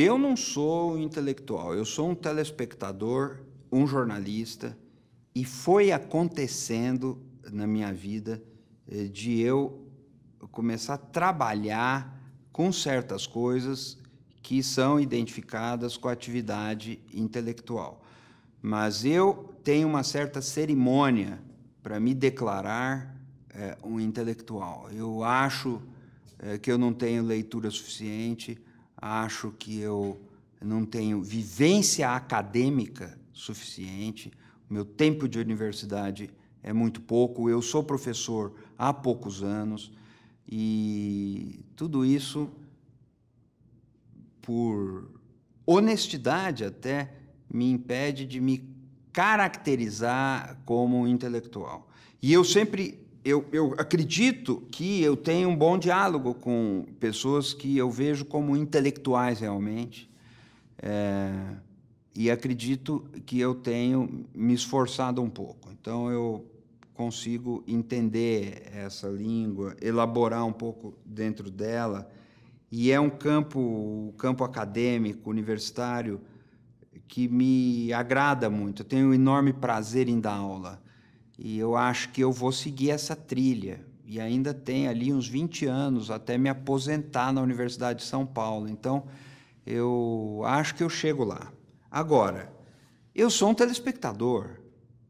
Eu não sou intelectual, eu sou um telespectador, um jornalista, e foi acontecendo na minha vida eh, de eu começar a trabalhar com certas coisas que são identificadas com a atividade intelectual. Mas eu tenho uma certa cerimônia para me declarar é, um intelectual. Eu acho é, que eu não tenho leitura suficiente acho que eu não tenho vivência acadêmica suficiente, meu tempo de universidade é muito pouco, eu sou professor há poucos anos e tudo isso por honestidade até me impede de me caracterizar como intelectual. E eu sempre eu, eu acredito que eu tenho um bom diálogo com pessoas que eu vejo como intelectuais realmente. É, e acredito que eu tenho me esforçado um pouco. Então eu consigo entender essa língua, elaborar um pouco dentro dela. E é um campo, o um campo acadêmico, universitário, que me agrada muito. Eu tenho um enorme prazer em dar aula. E eu acho que eu vou seguir essa trilha. E ainda tem ali uns 20 anos até me aposentar na Universidade de São Paulo. Então, eu acho que eu chego lá. Agora, eu sou um telespectador.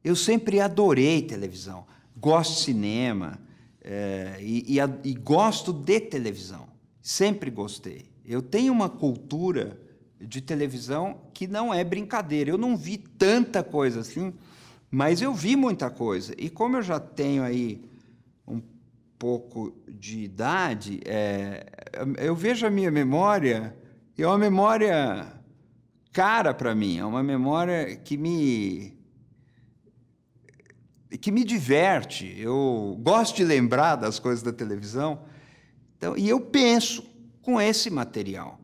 Eu sempre adorei televisão. Gosto de cinema é, e, e, e gosto de televisão. Sempre gostei. Eu tenho uma cultura de televisão que não é brincadeira. Eu não vi tanta coisa assim. Mas eu vi muita coisa. E como eu já tenho aí um pouco de idade, é, eu vejo a minha memória, e é uma memória cara para mim, é uma memória que me que me diverte. Eu gosto de lembrar das coisas da televisão. Então, e eu penso com esse material.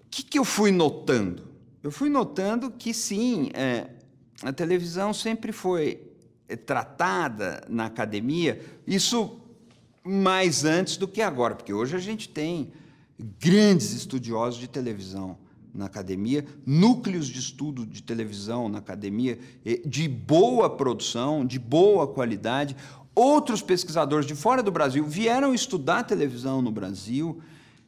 O que, que eu fui notando? Eu fui notando que sim, é, a televisão sempre foi eh, tratada na academia, isso mais antes do que agora, porque hoje a gente tem grandes estudiosos de televisão na academia, núcleos de estudo de televisão na academia, de boa produção, de boa qualidade. Outros pesquisadores de fora do Brasil vieram estudar televisão no Brasil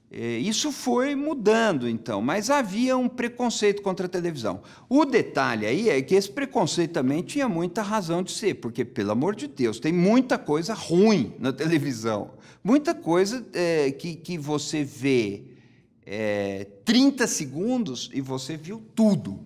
é, isso foi mudando então, mas havia um preconceito contra a televisão. O detalhe aí é que esse preconceito também tinha muita razão de ser, porque, pelo amor de Deus, tem muita coisa ruim na televisão. Muita coisa é, que, que você vê é, 30 segundos e você viu tudo.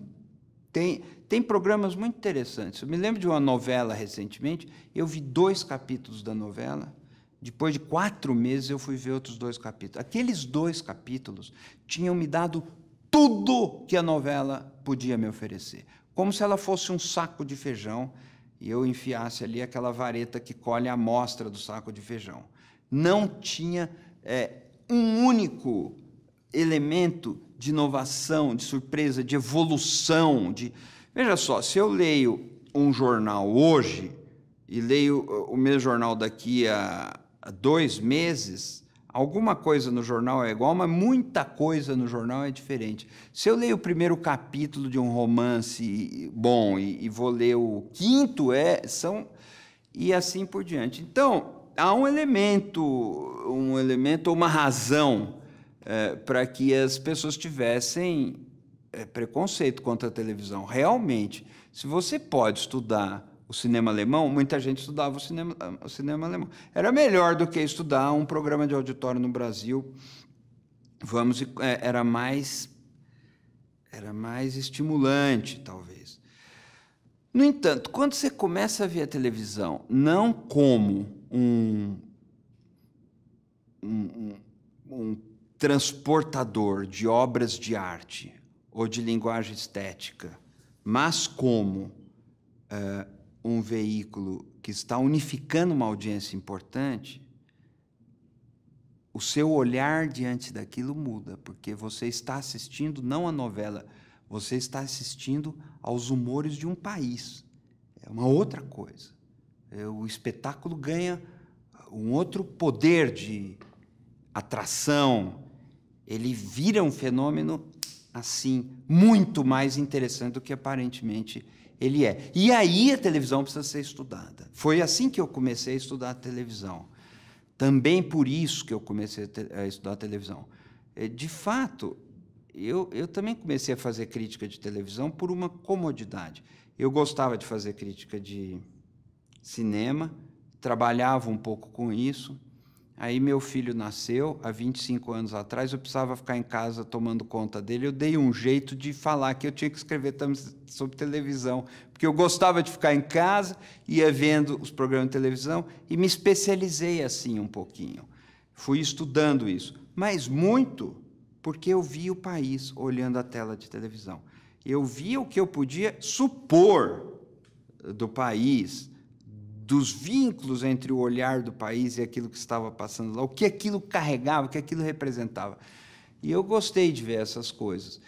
Tem, tem programas muito interessantes. Eu me lembro de uma novela recentemente, eu vi dois capítulos da novela depois de quatro meses, eu fui ver outros dois capítulos. Aqueles dois capítulos tinham me dado tudo que a novela podia me oferecer. Como se ela fosse um saco de feijão e eu enfiasse ali aquela vareta que colhe a amostra do saco de feijão. Não tinha é, um único elemento de inovação, de surpresa, de evolução. De... Veja só, se eu leio um jornal hoje e leio o meu jornal daqui a dois meses, alguma coisa no jornal é igual, mas muita coisa no jornal é diferente. Se eu leio o primeiro capítulo de um romance bom e, e vou ler o quinto, é, são. e assim por diante. Então, há um elemento, um elemento, uma razão é, para que as pessoas tivessem é, preconceito contra a televisão. Realmente, se você pode estudar o cinema alemão, muita gente estudava o cinema, ah, o cinema alemão. Era melhor do que estudar um programa de auditório no Brasil. Vamos, é, era mais era mais estimulante, talvez. No entanto, quando você começa a ver a televisão não como um, um, um transportador de obras de arte ou de linguagem estética, mas como uh, um veículo que está unificando uma audiência importante, o seu olhar diante daquilo muda, porque você está assistindo não a novela, você está assistindo aos humores de um país. É uma outra coisa. É, o espetáculo ganha um outro poder de atração. Ele vira um fenômeno assim muito mais interessante do que aparentemente ele é. E aí a televisão precisa ser estudada. Foi assim que eu comecei a estudar a televisão. Também por isso que eu comecei a, te, a estudar a televisão. É, de fato, eu, eu também comecei a fazer crítica de televisão por uma comodidade. Eu gostava de fazer crítica de cinema, trabalhava um pouco com isso Aí meu filho nasceu há 25 anos atrás, eu precisava ficar em casa tomando conta dele. Eu dei um jeito de falar que eu tinha que escrever sobre televisão, porque eu gostava de ficar em casa, ia vendo os programas de televisão e me especializei assim um pouquinho. Fui estudando isso, mas muito porque eu via o país olhando a tela de televisão. Eu via o que eu podia supor do país, dos vínculos entre o olhar do país e aquilo que estava passando lá, o que aquilo carregava, o que aquilo representava. E eu gostei de ver essas coisas.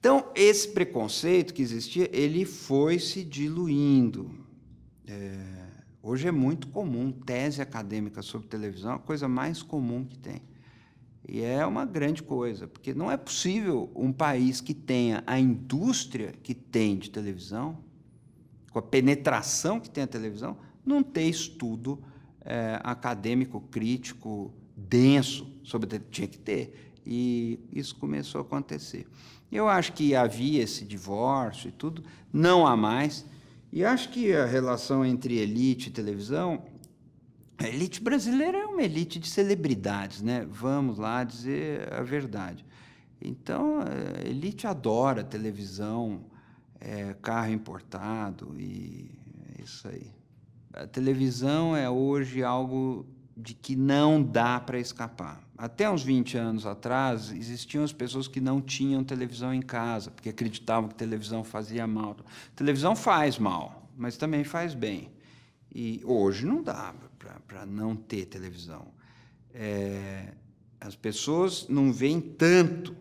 Então, esse preconceito que existia, ele foi se diluindo. É, hoje é muito comum tese acadêmica sobre televisão, é a coisa mais comum que tem. E é uma grande coisa, porque não é possível um país que tenha a indústria que tem de televisão, com a penetração que tem a televisão, não ter estudo é, acadêmico, crítico, denso sobre que tinha que ter. E isso começou a acontecer. Eu acho que havia esse divórcio e tudo, não há mais. E acho que a relação entre elite e televisão, a elite brasileira é uma elite de celebridades, né? Vamos lá dizer a verdade. Então, a eh, elite adora televisão, é, carro importado e é isso aí. A televisão é hoje algo de que não dá para escapar. Até uns 20 anos atrás, existiam as pessoas que não tinham televisão em casa, porque acreditavam que televisão fazia mal. Televisão faz mal, mas também faz bem. E hoje não dá para não ter televisão. É, as pessoas não veem tanto,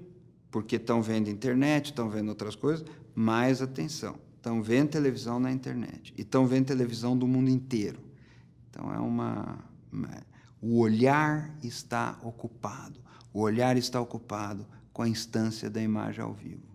porque estão vendo internet, estão vendo outras coisas, mais atenção estão vendo televisão na internet e estão vendo televisão do mundo inteiro. Então é uma, uma, o olhar está ocupado. O olhar está ocupado com a instância da imagem ao vivo.